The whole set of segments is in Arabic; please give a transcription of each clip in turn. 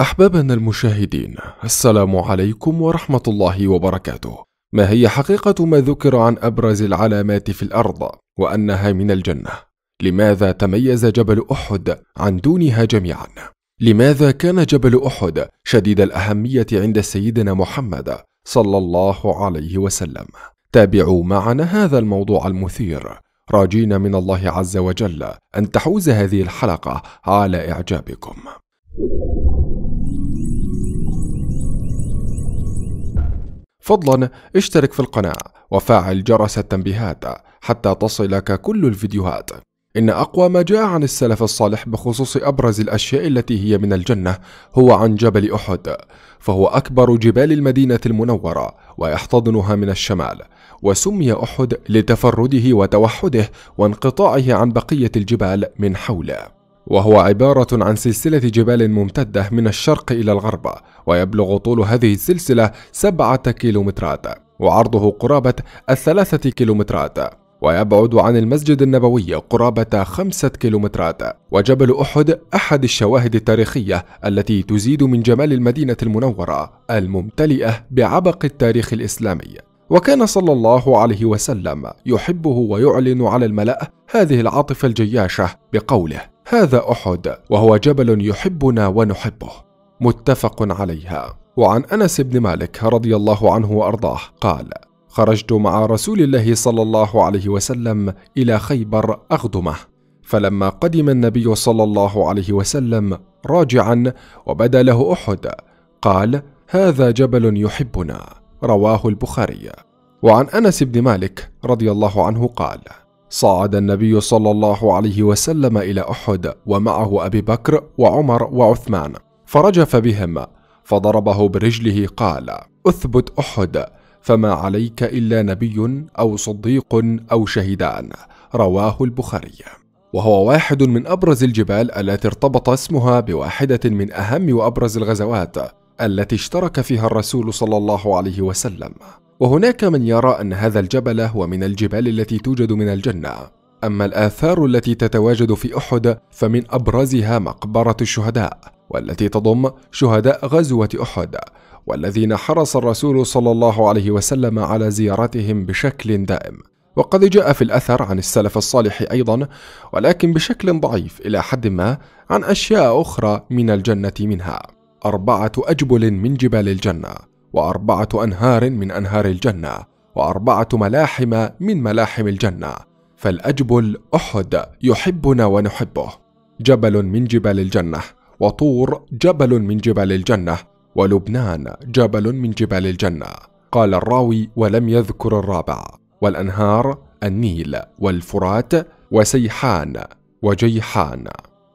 أحبابنا المشاهدين السلام عليكم ورحمة الله وبركاته ما هي حقيقة ما ذكر عن أبرز العلامات في الأرض وأنها من الجنة؟ لماذا تميز جبل أحد عن دونها جميعا؟ لماذا كان جبل أحد شديد الأهمية عند سيدنا محمد صلى الله عليه وسلم؟ تابعوا معنا هذا الموضوع المثير راجين من الله عز وجل أن تحوز هذه الحلقة على إعجابكم فضلا اشترك في القناة وفعل جرس التنبيهات حتى تصلك كل الفيديوهات إن أقوى ما جاء عن السلف الصالح بخصوص أبرز الأشياء التي هي من الجنة هو عن جبل أحد فهو أكبر جبال المدينة المنورة ويحتضنها من الشمال وسمي أحد لتفرده وتوحده وانقطاعه عن بقية الجبال من حوله وهو عبارة عن سلسلة جبال ممتدة من الشرق إلى الغرب ويبلغ طول هذه السلسلة سبعة كيلومترات وعرضه قرابة الثلاثة كيلومترات ويبعد عن المسجد النبوي قرابة خمسة كيلومترات وجبل أحد أحد الشواهد التاريخية التي تزيد من جمال المدينة المنورة الممتلئة بعبق التاريخ الإسلامي وكان صلى الله عليه وسلم يحبه ويعلن على الملأ هذه العاطفة الجياشة بقوله هذا أحد وهو جبل يحبنا ونحبه متفق عليها وعن أنس بن مالك رضي الله عنه وأرضاه قال خرجت مع رسول الله صلى الله عليه وسلم إلى خيبر أغضمه فلما قدم النبي صلى الله عليه وسلم راجعا وبدا له أحد قال هذا جبل يحبنا رواه البخاري وعن أنس بن مالك رضي الله عنه قال صعد النبي صلى الله عليه وسلم الى احد ومعه ابي بكر وعمر وعثمان فرجف بهم فضربه برجله قال اثبت احد فما عليك الا نبي او صديق او شهيدان رواه البخاري وهو واحد من ابرز الجبال التي ارتبط اسمها بواحده من اهم وابرز الغزوات التي اشترك فيها الرسول صلى الله عليه وسلم وهناك من يرى أن هذا الجبل هو من الجبال التي توجد من الجنة أما الآثار التي تتواجد في أحد فمن أبرزها مقبرة الشهداء والتي تضم شهداء غزوة أحد والذين حرص الرسول صلى الله عليه وسلم على زيارتهم بشكل دائم وقد جاء في الأثر عن السلف الصالح أيضا ولكن بشكل ضعيف إلى حد ما عن أشياء أخرى من الجنة منها أربعة أجبل من جبال الجنة وأربعة أنهار من أنهار الجنة وأربعة ملاحم من ملاحم الجنة فالأجبل أحد يحبنا ونحبه جبل من جبال الجنة وطور جبل من جبال الجنة ولبنان جبل من جبال الجنة قال الراوي ولم يذكر الرابع والأنهار النيل والفرات وسيحان وجيحان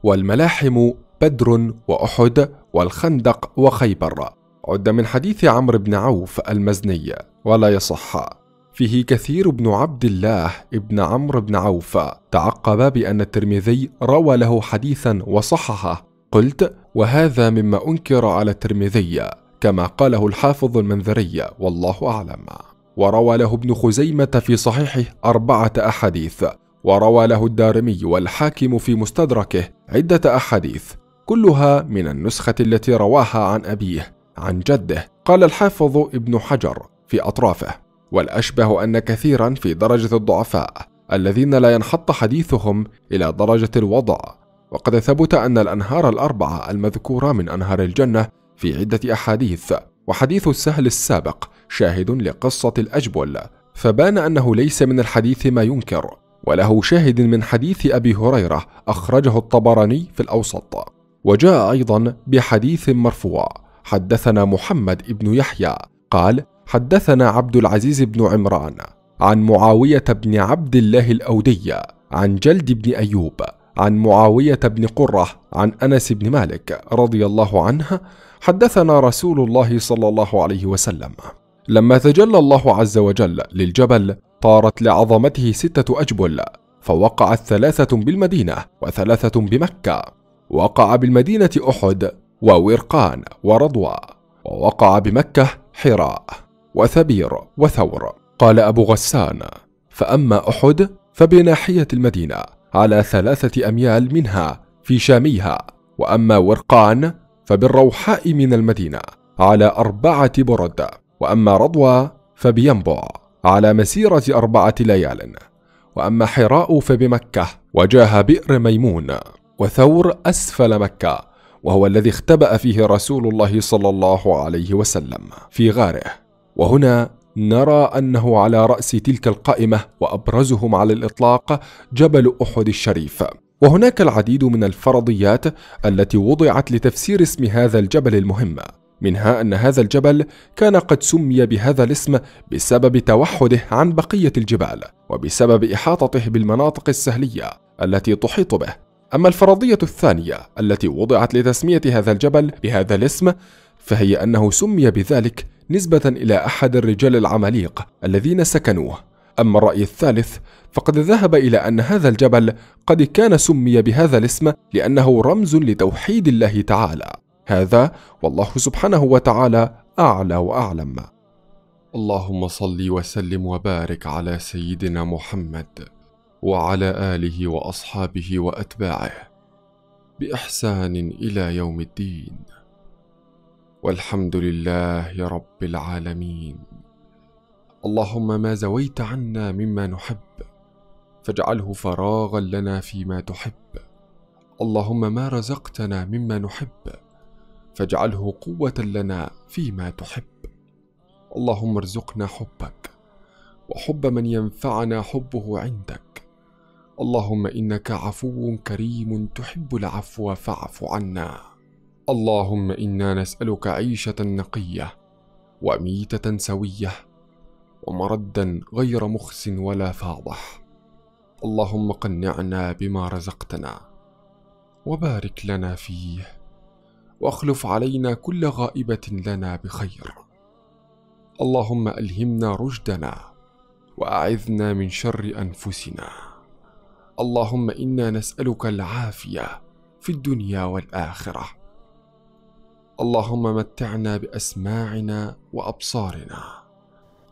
والملاحم بدر وأحد والخندق وخيبر عد من حديث عمرو بن عوف المزني ولا يصح فيه كثير بن عبد الله ابن عمرو بن عوف تعقب بأن الترمذي روى له حديثا وصححه قلت وهذا مما أنكر على الترمذي كما قاله الحافظ المنذري والله أعلم وروى له ابن خزيمة في صحيحه أربعة أحاديث وروى له الدارمي والحاكم في مستدركه عدة أحاديث كلها من النسخة التي رواها عن أبيه عن جده قال الحافظ ابن حجر في أطرافه والأشبه أن كثيرا في درجة الضعفاء الذين لا ينحط حديثهم إلى درجة الوضع وقد ثبت أن الأنهار الأربعة المذكورة من أنهار الجنة في عدة أحاديث وحديث السهل السابق شاهد لقصة الأجبل فبان أنه ليس من الحديث ما ينكر وله شاهد من حديث أبي هريرة أخرجه الطبراني في الأوسط وجاء أيضا بحديث مرفوع حدثنا محمد بن يحيى قال حدثنا عبد العزيز بن عمران عن معاوية بن عبد الله الأودي عن جلد بن أيوب عن معاوية بن قرة عن أنس بن مالك رضي الله عنه حدثنا رسول الله صلى الله عليه وسلم لما تجلى الله عز وجل للجبل طارت لعظمته ستة أجبل فوقعت ثلاثة بالمدينة وثلاثة بمكة وقع بالمدينة أحد وورقان ورضوى ووقع بمكة حراء وثبير وثور قال أبو غسان فأما أحد فبناحية المدينة على ثلاثة أميال منها في شاميها وأما ورقان فبالروحاء من المدينة على أربعة برد وأما رضوى فبينبع على مسيرة أربعة ليال وأما حراء فبمكة وجاه بئر ميمون وثور أسفل مكة وهو الذي اختبأ فيه رسول الله صلى الله عليه وسلم في غاره وهنا نرى أنه على رأس تلك القائمة وأبرزهم على الإطلاق جبل أحد الشريف وهناك العديد من الفرضيات التي وضعت لتفسير اسم هذا الجبل المهم منها أن هذا الجبل كان قد سمي بهذا الاسم بسبب توحده عن بقية الجبال وبسبب إحاطته بالمناطق السهلية التي تحيط به أما الفرضية الثانية التي وضعت لتسمية هذا الجبل بهذا الاسم فهي أنه سمي بذلك نسبة إلى أحد الرجال العماليق الذين سكنوه أما الرأي الثالث فقد ذهب إلى أن هذا الجبل قد كان سمي بهذا الاسم لأنه رمز لتوحيد الله تعالى هذا والله سبحانه وتعالى أعلى وأعلم اللهم صل وسلم وبارك على سيدنا محمد وعلى اله واصحابه واتباعه باحسان الى يوم الدين والحمد لله رب العالمين اللهم ما زويت عنا مما نحب فاجعله فراغا لنا فيما تحب اللهم ما رزقتنا مما نحب فاجعله قوه لنا فيما تحب اللهم ارزقنا حبك وحب من ينفعنا حبه عندك اللهم انك عفو كريم تحب العفو فاعف عنا اللهم انا نسالك عيشه نقيه وميته سويه ومردا غير مخز ولا فاضح اللهم قنعنا بما رزقتنا وبارك لنا فيه واخلف علينا كل غائبه لنا بخير اللهم الهمنا رشدنا واعذنا من شر انفسنا اللهم انا نسالك العافيه في الدنيا والاخره اللهم متعنا باسماعنا وابصارنا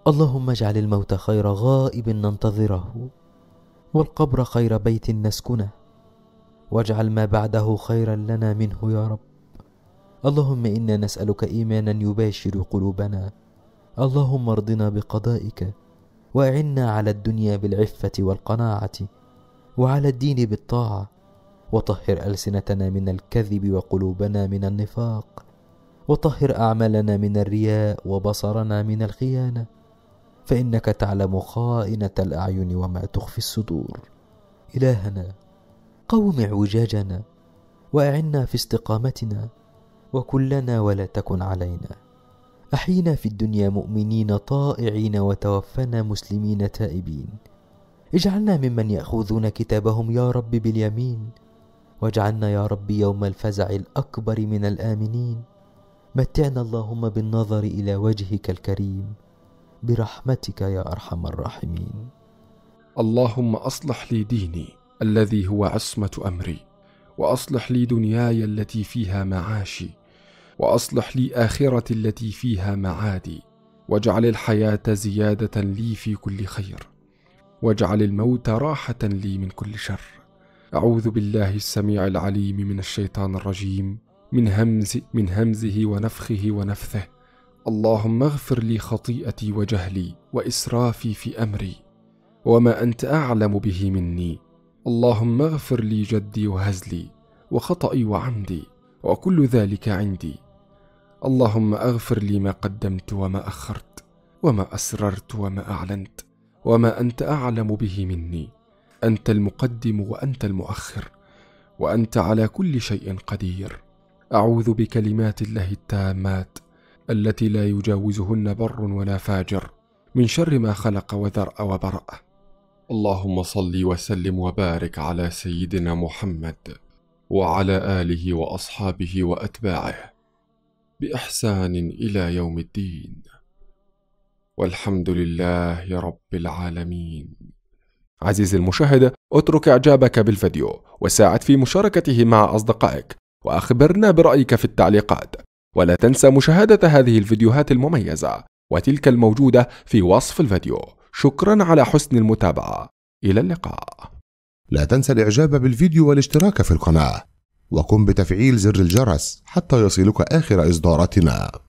اللهم اجعل الموت خير غائب ننتظره والقبر خير بيت نسكنه واجعل ما بعده خيرا لنا منه يا رب اللهم انا نسالك ايمانا يباشر قلوبنا اللهم ارضنا بقضائك واعنا على الدنيا بالعفه والقناعه وعلى الدين بالطاعه وطهر السنتنا من الكذب وقلوبنا من النفاق وطهر اعمالنا من الرياء وبصرنا من الخيانه فانك تعلم خائنه الاعين وما تخفي الصدور الهنا قوم اعوجاجنا واعنا في استقامتنا وكلنا ولا تكن علينا احينا في الدنيا مؤمنين طائعين وتوفنا مسلمين تائبين اجعلنا ممن ياخذون كتابهم يا رب باليمين واجعلنا يا رب يوم الفزع الاكبر من الامنين متعنا اللهم بالنظر الى وجهك الكريم برحمتك يا ارحم الراحمين اللهم اصلح لي ديني الذي هو عصمه امري واصلح لي دنياي التي فيها معاشي واصلح لي اخرتي التي فيها معادي واجعل الحياه زياده لي في كل خير واجعل الموت راحة لي من كل شر. أعوذ بالله السميع العليم من الشيطان الرجيم من همز من همزه ونفخه ونفثه. اللهم اغفر لي خطيئتي وجهلي وإسرافي في أمري وما أنت أعلم به مني. اللهم اغفر لي جدي وهزلي وخطئي وعمدي وكل ذلك عندي. اللهم اغفر لي ما قدمت وما أخرت وما أسررت وما أعلنت. وما انت اعلم به مني انت المقدم وانت المؤخر وانت على كل شيء قدير اعوذ بكلمات الله التامات التي لا يجاوزهن بر ولا فاجر من شر ما خلق وذرا وبرا اللهم صل وسلم وبارك على سيدنا محمد وعلى اله واصحابه واتباعه باحسان الى يوم الدين والحمد لله رب العالمين عزيزي المشاهد اترك اعجابك بالفيديو وساعد في مشاركته مع اصدقائك واخبرنا برايك في التعليقات ولا تنسى مشاهده هذه الفيديوهات المميزه وتلك الموجوده في وصف الفيديو شكرا على حسن المتابعه الى اللقاء لا تنسى الاعجاب بالفيديو والاشتراك في القناه وقم بتفعيل زر الجرس حتى يصلك اخر اصداراتنا